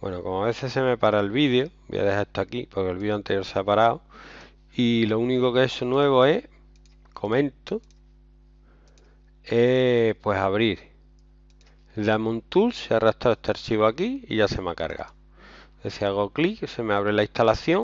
Bueno, como a veces se me para el vídeo, voy a dejar esto aquí porque el vídeo anterior se ha parado. Y lo único que es nuevo es, comento, eh, pues abrir. el damos tool, se ha arrastrado este archivo aquí y ya se me ha cargado. si hago clic, se me abre la instalación.